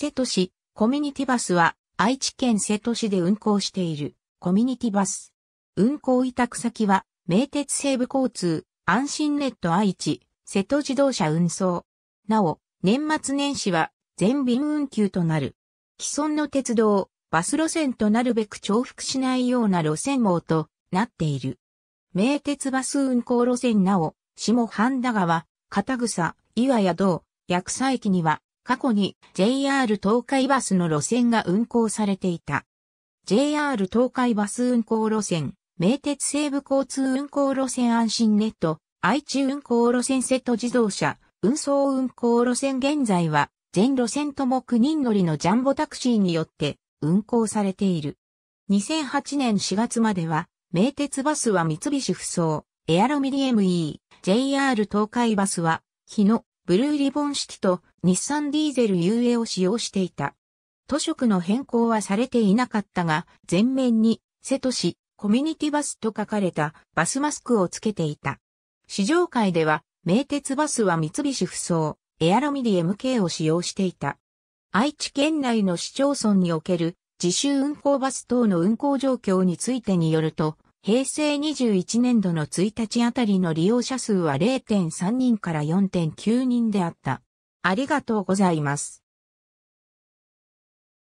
瀬戸市、コミュニティバスは、愛知県瀬戸市で運行している、コミュニティバス。運行委託先は、名鉄西部交通、安心ネット愛知、瀬戸自動車運送。なお、年末年始は、全便運休となる。既存の鉄道、バス路線となるべく重複しないような路線網となっている。名鉄バス運行路線なお、下半田川、片草、岩屋道、薬草駅には過去に JR 東海バスの路線が運行されていた。JR 東海バス運行路線、名鉄西部交通運行路線安心ネット、愛知運行路線瀬戸自動車、運送運行路線現在は、全路線とも9人乗りのジャンボタクシーによって運行されている。2008年4月までは、名鉄バスは三菱不そエアロミリ ME、JR 東海バスは、日野、ブルーリボン式と日産ディーゼル UA を使用していた。都色の変更はされていなかったが、前面に、瀬戸市、コミュニティバスと書かれたバスマスクをつけていた。市場会では、名鉄バスは三菱不走、エアロミディ MK を使用していた。愛知県内の市町村における自主運行バス等の運行状況についてによると、平成21年度の1日あたりの利用者数は0.3人から4.9人であった。ありがとうございます。